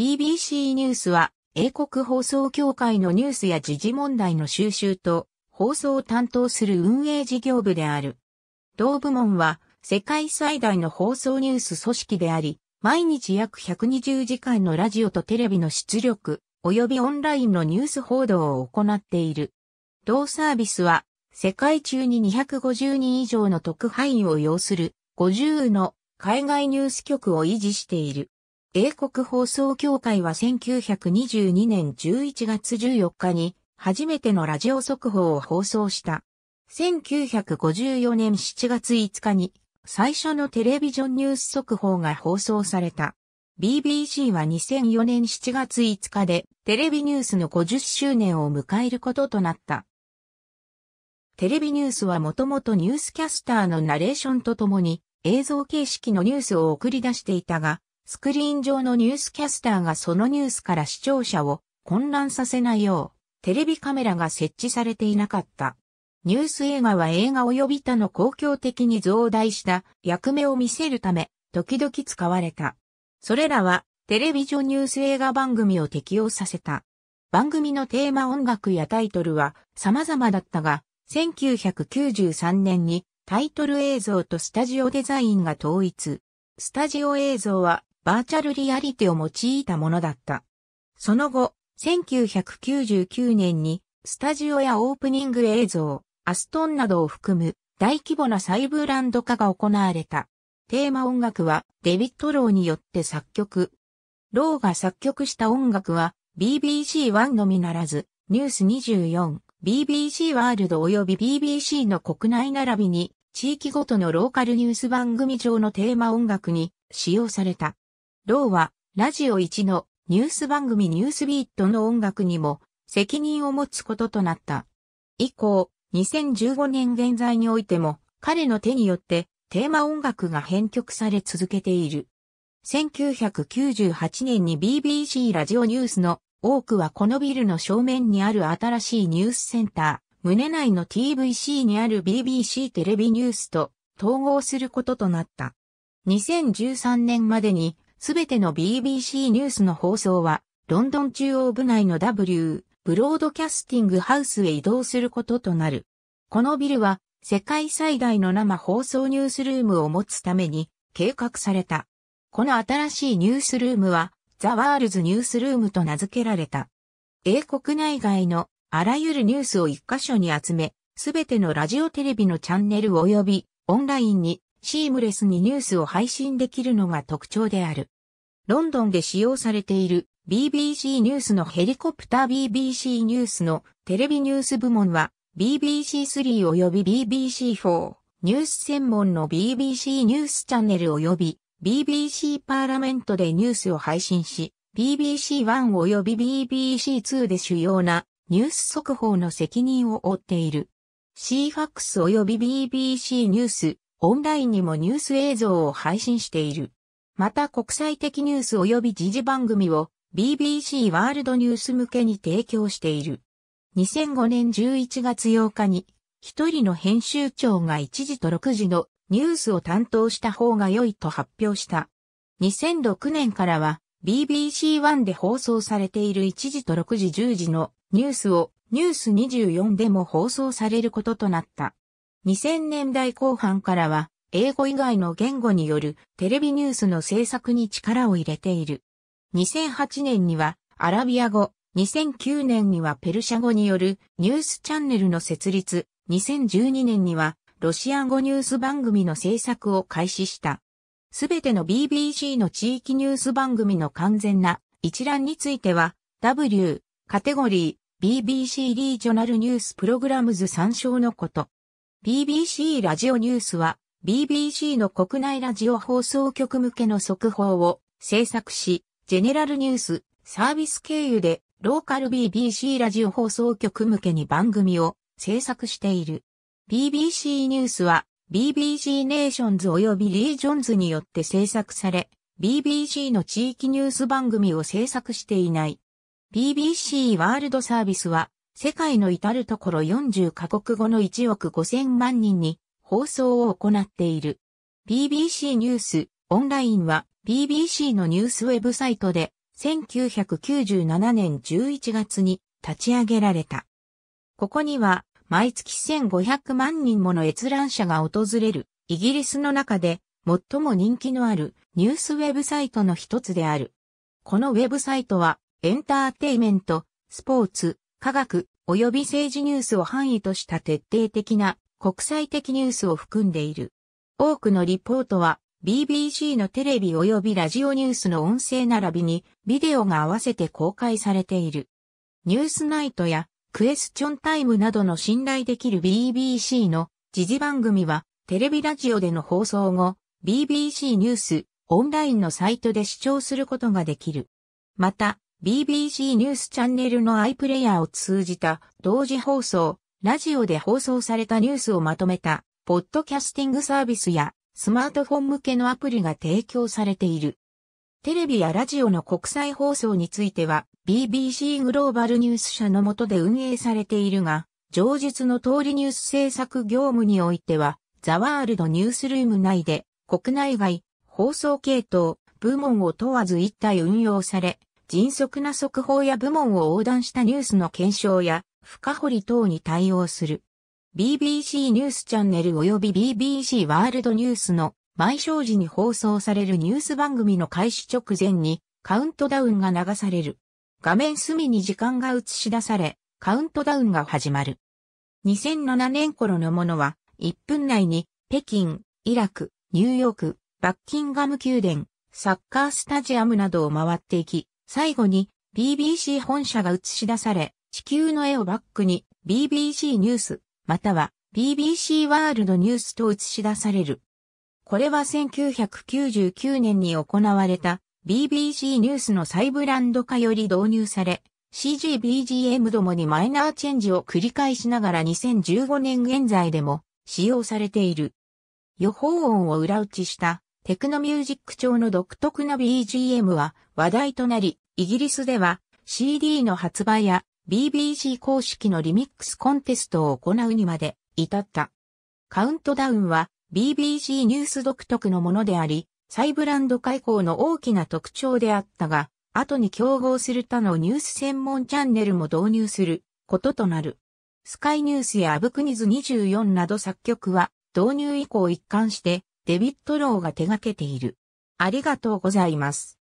BBC ニュースは、英国放送協会のニュースや時事問題の収集と、放送を担当する運営事業部である。同部門は、世界最大の放送ニュース組織であり、毎日約120時間のラジオとテレビの出力、及びオンラインのニュース報道を行っている。同サービスは、世界中に250人以上の特派員を要する50の海外ニュース局を維持している。英国放送協会は1922年11月14日に初めてのラジオ速報を放送した。1954年7月5日に最初のテレビジョンニュース速報が放送された。BBC は2004年7月5日でテレビニュースの50周年を迎えることとなった。テレビニュースはもともとニュースキャスターのナレーションとともに映像形式のニュースを送り出していたが、スクリーン上のニュースキャスターがそのニュースから視聴者を混乱させないよう、テレビカメラが設置されていなかった。ニュース映画は映画及び他の公共的に増大した役目を見せるため、時々使われた。それらは、テレビジョンニュース映画番組を適用させた。番組のテーマ音楽やタイトルは様々だったが、1993年にタイトル映像とスタジオデザインが統一。スタジオ映像はバーチャルリアリティを用いたものだった。その後、1999年に、スタジオやオープニング映像、アストンなどを含む大規模なサイブランド化が行われた。テーマ音楽はデビット・ローによって作曲。ローが作曲した音楽は BBC1 のみならず、ニュース24、BBC ワールド及び BBC の国内並びに地域ごとのローカルニュース番組上のテーマ音楽に使用された。ローは、ラジオ1のニュース番組ニュースビートの音楽にも責任を持つこととなった。以降、2015年現在においても、彼の手によってテーマ音楽が編曲され続けている。1998年に BBC ラジオニュースの多くはこのビルの正面にある新しいニュースセンター、胸内の TVC にある BBC テレビニュースと統合することとなった。2013年までにすべての BBC ニュースの放送は、ロンドン中央部内の W、ブロードキャスティングハウスへ移動することとなる。このビルは、世界最大の生放送ニュースルームを持つために計画された。この新しいニュースルームは、ザ・ワールズ・ニュースルームと名付けられた。英国内外のあらゆるニュースを一箇所に集め、すべてのラジオテレビのチャンネル及びオンラインにシームレスにニュースを配信できるのが特徴である。ロンドンで使用されている BBC ニュースのヘリコプター BBC ニュースのテレビニュース部門は BBC3 及び BBC4 ニュース専門の BBC ニュースチャンネル及び BBC パーラメントでニュースを配信し BBC1 及び BBC2 で主要なニュース速報の責任を負っている。CFAX 及び BBC ニュースオンラインにもニュース映像を配信している。また国際的ニュース及び時事番組を BBC ワールドニュース向けに提供している。2005年11月8日に一人の編集長が1時と6時のニュースを担当した方が良いと発表した。2006年からは BBC1 で放送されている1時と6時10時のニュースをニュース24でも放送されることとなった。2000年代後半からは、英語以外の言語によるテレビニュースの制作に力を入れている。2008年にはアラビア語、2009年にはペルシャ語によるニュースチャンネルの設立、2012年にはロシア語ニュース番組の制作を開始した。すべての BBC の地域ニュース番組の完全な一覧については W カテゴリー BBC リージョナルニュースプログラムズ参照のこと。BBC ラジオニュースは BBC の国内ラジオ放送局向けの速報を制作し、ジェネラルニュースサービス経由でローカル BBC ラジオ放送局向けに番組を制作している。BBC ニュースは BBC ネーションズ及びリージョンズによって制作され、BBC の地域ニュース番組を制作していない。BBC ワールドサービスは世界の至るところ40カ国語の1億5000万人に放送を行っている。BBC ニュースオンラインは BBC のニュースウェブサイトで1997年11月に立ち上げられた。ここには毎月1500万人もの閲覧者が訪れるイギリスの中で最も人気のあるニュースウェブサイトの一つである。このウェブサイトはエンターテイメント、スポーツ、科学及び政治ニュースを範囲とした徹底的な国際的ニュースを含んでいる。多くのリポートは BBC のテレビ及びラジオニュースの音声並びにビデオが合わせて公開されている。ニュースナイトやクエスチョンタイムなどの信頼できる BBC の時事番組はテレビラジオでの放送後、BBC ニュースオンラインのサイトで視聴することができる。また、BBC ニュースチャンネルの iPlayer を通じた同時放送、ラジオで放送されたニュースをまとめた、ポッドキャスティングサービスやスマートフォン向けのアプリが提供されている。テレビやラジオの国際放送については BBC グローバルニュース社の下で運営されているが、上述の通りニュース制作業務においては、ザワールドニュースルーム内で国内外、放送系統、部門を問わず一体運用され、迅速な速報や部門を横断したニュースの検証や深掘り等に対応する。BBC ニュースチャンネル及び BBC ワールドニュースの毎正時に放送されるニュース番組の開始直前にカウントダウンが流される。画面隅に時間が映し出され、カウントダウンが始まる。2007年頃のものは、1分内に、北京、イラク、ニューヨーク、バッキンガム宮殿、サッカースタジアムなどを回っていき、最後に BBC 本社が映し出され、地球の絵をバックに BBC ニュース、または BBC ワールドニュースと映し出される。これは1999年に行われた BBC ニュースの再ブランド化より導入され、CGBGM どもにマイナーチェンジを繰り返しながら2015年現在でも使用されている。予報音を裏打ちしたテクノミュージック調の独特な BGM は話題となり、イギリスでは CD の発売や BBC 公式のリミックスコンテストを行うにまで至った。カウントダウンは BBC ニュース独特のものであり、再ブランド開口の大きな特徴であったが、後に競合する他のニュース専門チャンネルも導入することとなる。スカイニュースやアブクニズ24など作曲は導入以降一貫してデビット・ローが手掛けている。ありがとうございます。